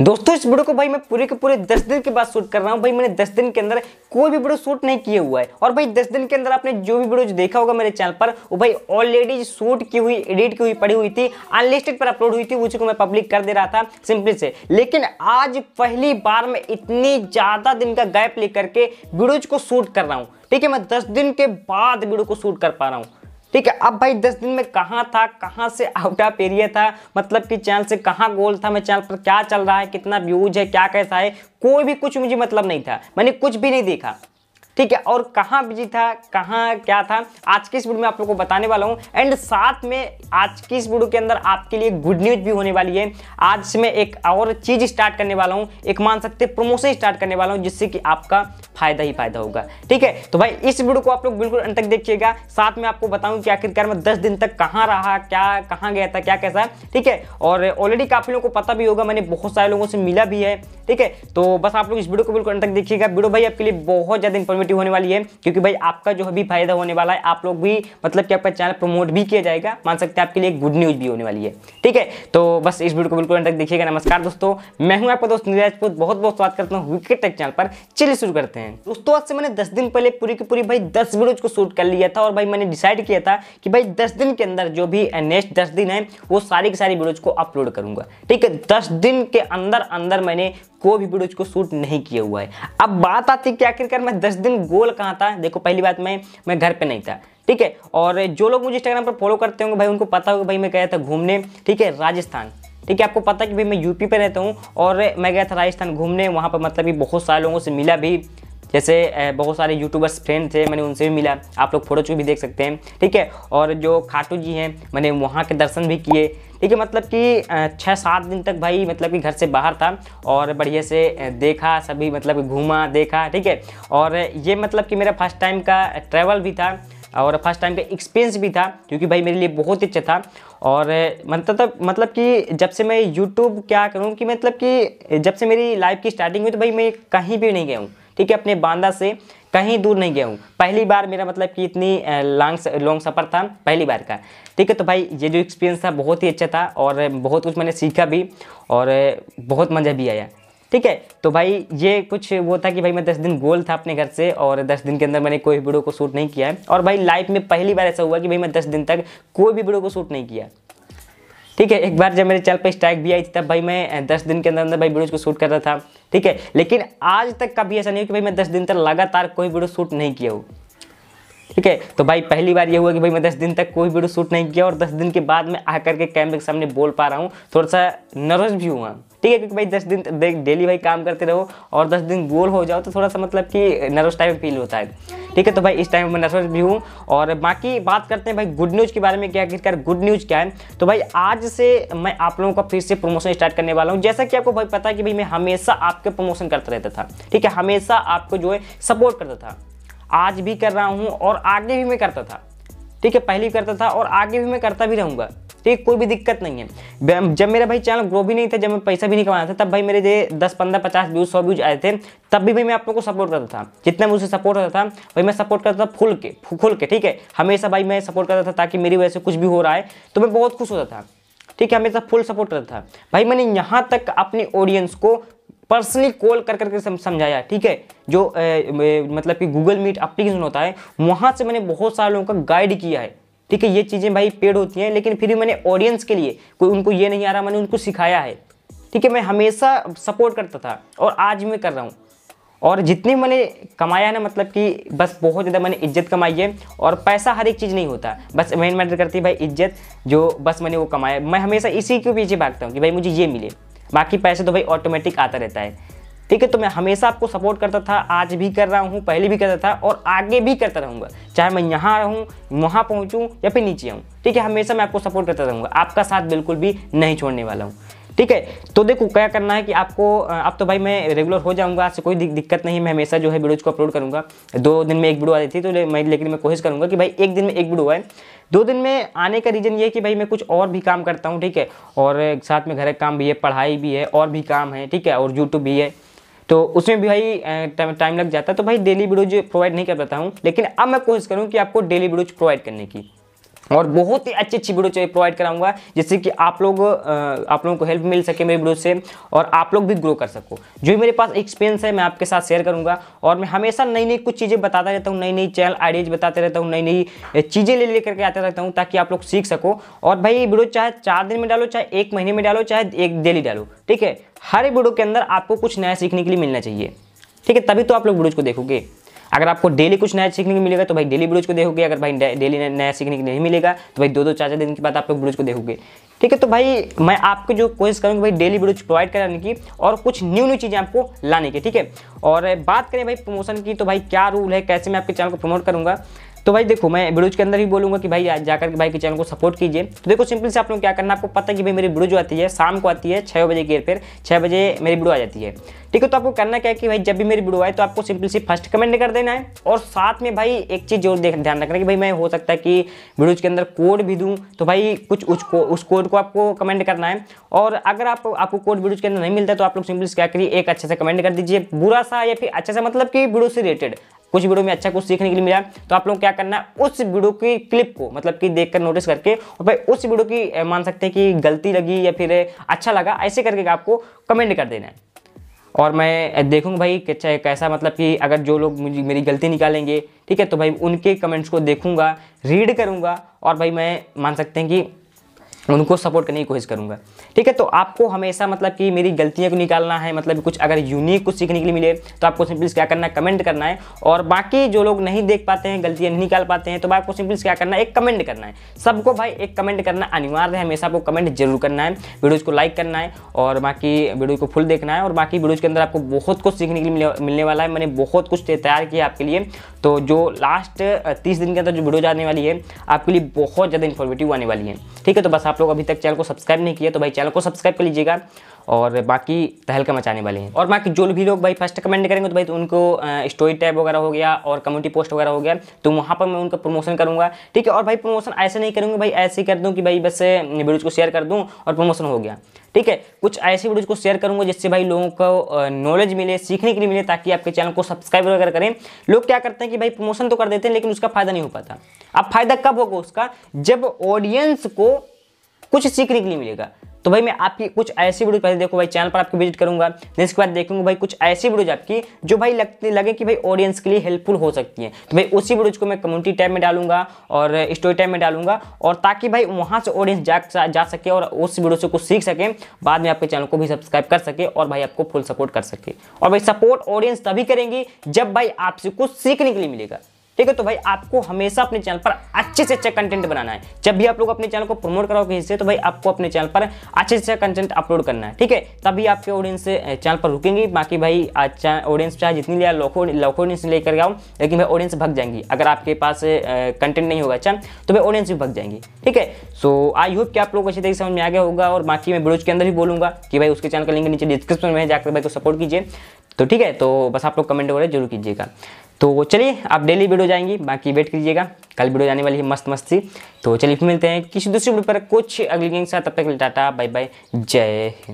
दोस्तों इस वीडियो को भाई मैं पूरे के पूरे दस दिन के बाद शूट कर रहा हूँ भाई मैंने दस दिन के अंदर कोई भी वीडियो शूट नहीं किया हुआ है और भाई दस दिन के अंदर आपने जो भी वीडियो देखा होगा मेरे चैनल पर वो भाई ऑलरेडी शूट की हुई एडिट की हुई पड़ी हुई थी अनलिस्टेड पर अपलोड हुई थी को मैं पब्लिक कर दे रहा था सिंपली से लेकिन आज पहली बार मैं इतनी ज़्यादा दिन का गैप लेकर के वीडियोज को शूट कर रहा हूँ ठीक है मैं दस दिन के बाद वीडियो को शूट कर पा रहा हूँ ठीक है अब भाई दस दिन में कहाँ था कहाँ से आउट ऑफ एरिया था मतलब कि चैनल से कहाँ गोल था मैं चैनल पर क्या चल रहा है कितना व्यूज है क्या कैसा है कोई भी कुछ मुझे मतलब नहीं था मैंने कुछ भी नहीं देखा ठीक है और कहाँ बिजी था कहाँ क्या था आज की इस वीडियो में आप लोगों को बताने वाला हूँ एंड साथ में आज की इस वीडियो के अंदर आपके लिए गुड न्यूज भी होने वाली है आज से मैं एक और चीज़ स्टार्ट करने वाला हूँ एक मान सकते प्रमोशन स्टार्ट करने वाला हूँ जिससे कि आपका फायदा ही फायदा होगा ठीक है तो भाई इस वीडियो को आप लोग बिल्कुल अंत तक देखिएगा साथ में आपको बताऊं कि आखिरकार मैं दस दिन तक कहाँ रहा क्या कहाँ गया था क्या कैसा ठीक है और ऑलरेडी काफ़ी लोगों को पता भी होगा मैंने बहुत सारे लोगों से मिला भी है ठीक है तो बस आप लोग इस वीडियो को बिल्कुल अंत तक देखिएगा वीडियो भाई आपके लिए बहुत ज़्यादा इन्फॉर्मेटिव होने वाली है क्योंकि भाई आपका जो भी फायदा होने वाला है आप लोग भी मतलब कि आपका चैनल प्रमोट भी किया जाएगा मान सकते हैं आपके लिए गुड न्यूज़ भी होने वाली है ठीक है तो बस इस वीडियो को बिल्कुल अंत तक देखिएगा नमस्कार दोस्तों मैं हूँ आपका दोस्त नीराजपुर बहुत बहुत स्वागत करता हूँ विकेट टेक चैनल पर चलिए शुरू करते हैं हैं दोस्तों तो आज से मैंने दस दिन पहले पूरी की पूरी भाई दस वीडियोज को शूट कर लिया था और भाई मैंने डिसाइड किया था कि भाई दस दिन के अंदर जो भी नेक्स्ट दस दिन है वो सारी की सारी वीडियोज को अपलोड करूंगा ठीक है दस दिन के अंदर अंदर मैंने कोई भी वीडियोज को शूट नहीं किया हुआ है अब बात आती है कि आखिरकार मैं दस दिन गोल कहाँ था देखो पहली बात मैं मैं घर पर नहीं था ठीक है और जो लोग मुझे इंस्टाग्राम पर फॉलो करते होंगे भाई उनको पता होगा भाई मैं गया था घूमने ठीक है राजस्थान ठीक है आपको पता है कि भाई मैं यूपी पे रहता हूँ और मैं गया था राजस्थान घूमने वहाँ पर मतलब कि बहुत सारे लोगों से मिला भी जैसे बहुत सारे यूट्यूबर्स फ्रेंड थे मैंने उनसे भी मिला आप लोग फोटोज भी देख सकते हैं ठीक है और जो खाटू जी हैं मैंने वहाँ के दर्शन भी किए ठीक है मतलब कि छः सात दिन तक भाई मतलब कि घर से बाहर था और बढ़िया से देखा सभी मतलब घूमा देखा ठीक है और ये मतलब कि मेरा फर्स्ट टाइम का ट्रैवल भी था और फर्स्ट टाइम का एक्सपीरियंस भी था क्योंकि भाई मेरे लिए बहुत ही अच्छा था और मतलब मतलब कि जब से मैं यूट्यूब क्या करूँ कि मतलब कि जब से मेरी लाइफ की स्टार्टिंग हुई तो भाई मैं कहीं भी नहीं गया हूँ ठीक है अपने बांदा से कहीं दूर नहीं गया हूँ पहली बार मेरा मतलब कि इतनी लॉन्ग लॉन्ग सफ़र था पहली बार का ठीक है तो भाई ये जो एक्सपीरियंस था बहुत ही अच्छा था और बहुत कुछ मैंने सीखा भी और बहुत मज़ा भी आया ठीक है तो भाई ये कुछ वो था कि भाई मैं दस दिन गोल था अपने घर से और दस दिन के अंदर मैंने कोई वीडियो को शूट नहीं किया है और भाई लाइफ में पहली बार ऐसा हुआ कि भाई मैं दस दिन तक कोई भी वीडियो को शूट नहीं किया ठीक है एक बार जब मेरे चैनल पर स्ट्राइक भी आई थी तब भाई मैं दस दिन के अंदर अंदर भाई वीडियोज को शूट करता था ठीक है लेकिन आज तक कभी ऐसा नहीं हो कि भाई मैं दस दिन तक लगातार कोई वीडियो शूट नहीं किया हूँ ठीक है तो भाई पहली बार ये हुआ कि भाई मैं दस दिन तक कोई वीडियो शूट नहीं किया और दस दिन के बाद मैं आकर के कैमरे के सामने बोल पा रहा हूँ थोड़ा सा नर्वस भी हुआ ठीक है क्योंकि भाई दस दिन डेली भाई काम करते रहो और दस दिन बोल हो जाओ तो थोड़ा सा मतलब कि नर्वस टाइप फील होता है ठीक है तो भाई इस टाइम में नर्वस भी हूँ और बाकी बात करते हैं भाई गुड न्यूज़ के बारे में क्या आखिरकार गुड न्यूज़ क्या है तो भाई आज से मैं आप लोगों का फिर से प्रमोशन स्टार्ट करने वाला हूँ जैसा कि आपको भाई पता है कि भाई मैं हमेशा आपके प्रमोशन करता रहता था ठीक है हमेशा आपको जो है सपोर्ट करता था आज भी कर रहा हूँ और आगे भी मैं करता था ठीक है पहले भी करता था और आगे भी मैं करता भी रहूँगा ठीक कोई भी दिक्कत नहीं है जब मेरा भाई चैनल ग्रो भी नहीं था जब मैं पैसा भी नहीं कमाया था तब भाई मेरे जे दस पंद्रह पचास व्यूज सौ व्यूज आए थे तब भी भाई मैं आप लोग को सपोर्ट करता था जितना मुझे सपोर्ट करता था भाई मैं सपोर्ट करता था फुल के खुल के ठीक है हमेशा भाई मैं सपोर्ट करता था ताकि मेरी वजह से कुछ भी हो रहा है तो मैं बहुत खुश होता था ठीक है हमेशा फुल सपोर्ट करता था भाई मैंने यहाँ तक अपनी ऑडियंस को पर्सनली कॉल कर करके समझाया ठीक है जो ए, मतलब कि गूगल मीट अप्लीकेशन होता है वहाँ से मैंने बहुत सारे लोगों का गाइड किया है ठीक है ये चीज़ें भाई पेड होती हैं लेकिन फिर भी मैंने ऑडियंस के लिए कोई उनको ये नहीं आ रहा मैंने उनको सिखाया है ठीक है मैं हमेशा सपोर्ट करता था और आज मैं कर रहा हूँ और जितने मैंने कमाया ना मतलब कि बस बहुत ज़्यादा मैंने इज्जत कमाई है और पैसा हर एक चीज़ नहीं होता बस मेन मैटर करती है भाई इज्जत जो बस मैंने वो कमाया मैं हमेशा इसी के पीछे भागता हूँ कि भाई मुझे ये मिले बाकी पैसे तो भाई ऑटोमेटिक आता रहता है ठीक है तो मैं हमेशा आपको सपोर्ट करता था आज भी कर रहा हूँ पहले भी करता था और आगे भी करता रहूँगा चाहे मैं यहाँ रहूँ वहाँ पहुँचूँ या फिर नीचे आऊँ ठीक है हमेशा मैं आपको सपोर्ट करता रहूँगा आपका साथ बिल्कुल भी नहीं छोड़ने वाला हूँ ठीक है तो देखो क्या करना है कि आपको अब तो भाई मैं रेगुलर हो जाऊंगा आपसे कोई दिक्कत नहीं मैं हमेशा जो है वीडियोज को अपलोड करूंगा दो दिन में एक वीडियो आती थी तो मैं लेकिन मैं कोशिश करूंगा कि भाई एक दिन में एक वीडियो आए दो दिन में आने का रीज़न ये है कि भाई मैं कुछ और भी काम करता हूँ ठीक है और साथ में घर का काम भी है पढ़ाई भी है और भी काम है ठीक है और यूट्यूब भी है तो उसमें भी भाई टाइम लग जाता है तो भाई डेली वीडियोज प्रोवाइड नहीं कर पाता हूँ लेकिन अब मैं कोशिश करूँ कि आपको डेली वीडियोज प्रोवाइड करने की और बहुत ही अच्छी अच्छी वीडियो प्रोवाइड कराऊंगा जिससे कि आप लोग आप लोगों को हेल्प मिल सके मेरे वीडियो से और आप लोग भी ग्रो कर सको जो भी मेरे पास एक्सपीरियंस है मैं आपके साथ शेयर करूंगा और मैं हमेशा नई नई कुछ चीज़ें बताता रहता हूँ नई नई चैनल आइडियाज बताते रहता हूँ नई नई चीज़ें ले लेकर के आते रहता हूँ ताकि आप लोग सीख सको और भाई ये वीडियो चाहे चार दिन में डालो चाहे एक महीने में डालो चाहे एक डेली डालो ठीक है हर वीडियो के अंदर आपको कुछ नया सीखने के लिए मिलना चाहिए ठीक है तभी तो आप लोग वीडियोज को देखोगे अगर आपको डेली कुछ नया सीखने को मिलेगा तो भाई डेली ब्लूज को देखोगे अगर भाई डेली नया सीखने को नहीं मिलेगा तो भाई दो दो चार चार दिन के बाद आप लोग ब्लूज को देखोगे ठीक है तो भाई मैं आपको जो कोशिश करूँगी भाई डेली वीडियो प्रोवाइड कराने की और कुछ न्यू न्यू चीज़ें आपको लाने की ठीक है और बात करें भाई प्रमोशन की तो भाई क्या रूल है कैसे मैं आपके चैनल को प्रमोट करूँगा तो भाई देखो मैं वीडियोज के अंदर ही बोलूंगा कि भाई जाकर के भाई के चैनल को सपोर्ट कीजिए तो देखो सिंपल से आप लोग क्या करना आपको पता है कि भाई मेरी वीडियो जो आती है शाम को आती है छः बजे के फिर छः बजे मेरी वीडियो आ जाती है ठीक है तो आपको करना क्या है कि भाई जब भी मेरी वीडियो आए तो आपको सिंपल से फर्स्ट कमेंट कर देना है और साथ में भाई एक चीज़ जो ध्यान रखना कि भाई मैं हो सकता है कि वीडियोज के अंदर कोड भी दूँ तो भाई कुछ उस कोड को उनको आपको कमेंट करना है और अगर आप आपको कोड वीडियो के अंदर नहीं मिलता है तो आप लोग सिंपली क्या करिए एक अच्छे से कमेंट कर दीजिए बुरा सा या फिर अच्छे से मतलब कि वीडियो से रिलेटेड कुछ वीडियो में अच्छा कुछ सीखने के लिए मिला तो आप लोग क्या करना है उस वीडियो की क्लिप को मतलब कि देखकर नोटिस करके और भाई उस वीडियो की मान सकते हैं कि गलती लगी या फिर अच्छा लगा ऐसे करके आपको कमेंट कर देना है और मैं देखूंगा भाई चाहे कैसा मतलब कि अगर जो लोग मेरी गलती निकालेंगे ठीक है तो भाई उनके कमेंट्स को देखूंगा रीड करूंगा और भाई मैं मान सकते हैं कि उनको सपोर्ट करने की कोशिश करूँगा ठीक है तो आपको हमेशा मतलब कि मेरी गलतियों को निकालना है मतलब कुछ अगर यूनिक कुछ सीखने के लिए मिले तो आपको सिंपली क्या करना है कमेंट करना है और बाकी जो लोग नहीं देख पाते हैं गलतियाँ नहीं निकाल पाते हैं तो आपको सिंपली क्या करना है एक कमेंट करना है सबको भाई एक कमेंट करना अनिवार्य है हमेशा आपको कमेंट जरूर करना है वीडियोज़ को लाइक करना है और बाकी वीडियो को फुल देखना है और बाकी वीडियोज़ के अंदर आपको बहुत कुछ सीखने के लिए मिलने वाला है मैंने बहुत कुछ तैयार किया आपके लिए तो जो लास्ट तीस दिन के अंदर जो वीडियो जाने वाली है आपके लिए बहुत ज़्यादा इन्फॉर्मेटिव आने वाली है ठीक है तो बस आप लोग अभी तक चैनल को सब्सक्राइब नहीं किया तो भाई चैनल को सब्सक्राइब कर लीजिएगा और बाकी तहलका मचाने वाले हैं और बाकी जो भी लोग भाई फर्स्ट कमेंट करेंगे तो भाई तो उनको स्टोरी टैब वगैरह हो गया और कम्युनिटी पोस्ट वगैरह हो गया तो वहाँ पर मैं उनका प्रमोशन करूँगा ठीक है और भाई प्रमोशन ऐसे नहीं करूँगा भाई ऐसे ही कर दूँ कि भाई बस वीडियोज़ को शेयर कर दूँ और प्रमोशन हो गया ठीक है कुछ ऐसे वीडियोज़ को शेयर करूंगा जिससे भाई लोगों को नॉलेज मिले सीखने के लिए मिले ताकि आपके चैनल को सब्सक्राइब वगैरह करें लोग क्या करते हैं कि भाई प्रमोशन तो कर देते हैं लेकिन उसका फायदा नहीं हो पाता अब फायदा कब होगा उसका जब ऑडियंस को कुछ सीखने के लिए मिलेगा तो भाई मैं आपकी कुछ ऐसी वीडियो पहले देखो भाई चैनल पर आपको विजिट करूँगा जिसके इसके बाद देखूंगा भाई कुछ ऐसी वीडियोज आपकी जो भाई लगने लगे कि भाई ऑडियंस के लिए हेल्पफुल हो सकती है तो भाई उसी वीडियोज को मैं कम्युनिटी टाइम में डालूंगा और स्टोरी टाइम में डालूंगा और ताकि भाई वहाँ से ऑडियंस जा सके और उस वीडियो से कुछ सीख सके बाद में आपके चैनल को भी सब्सक्राइब कर सके और भाई आपको फुल सपोर्ट कर सके और भाई सपोर्ट ऑडियंस तभी करेंगी जब भाई आपसे कुछ सीखने के लिए मिलेगा ठीक है तो भाई आपको हमेशा अपने चैनल पर अच्छे से अच्छा कंटेंट बनाना है जब भी आप लोग अपने चैनल को प्रमोट कराओ कहीं से तो भाई आपको अपने चैनल पर अच्छे से अच्छा कंटेंट अपलोड करना है ठीक है तभी आपके ऑडियंस चैनल पर रुकेंगी बाकी भाई ऑडियंस चाहे जितनी लिया लोको ऑडियंस लेकर आओ लेकिन भाई ऑडियंस भग जाएंगी अगर आपके पास कंटेंट नहीं होगा अच्छा तो भाई ऑडियंस भी भग जाएंगी ठीक है सो आई होप कि आप लोग अच्छी तरीके समझ में आ गया होगा और बाकी मैं ब्रोज के अंदर भी बोलूंगा कि भाई उसके चैनल का लिंक नीचे डिस्क्रिप्शन में जाकर भाई को सपोर्ट कीजिए तो ठीक है तो बस आप लोग कमेंट वगैरह जरूर कीजिएगा तो वो चलिए आप डेली वीडियो जाएंगी बाकी वेट कीजिएगा कल वीडियो जाने वाली है मस्त मस्त सी तो चलिए फिर मिलते हैं किसी दूसरी वीडियो पर कुछ अगली गेंग साथ तब तक टाटा बाय बाय जय हिंद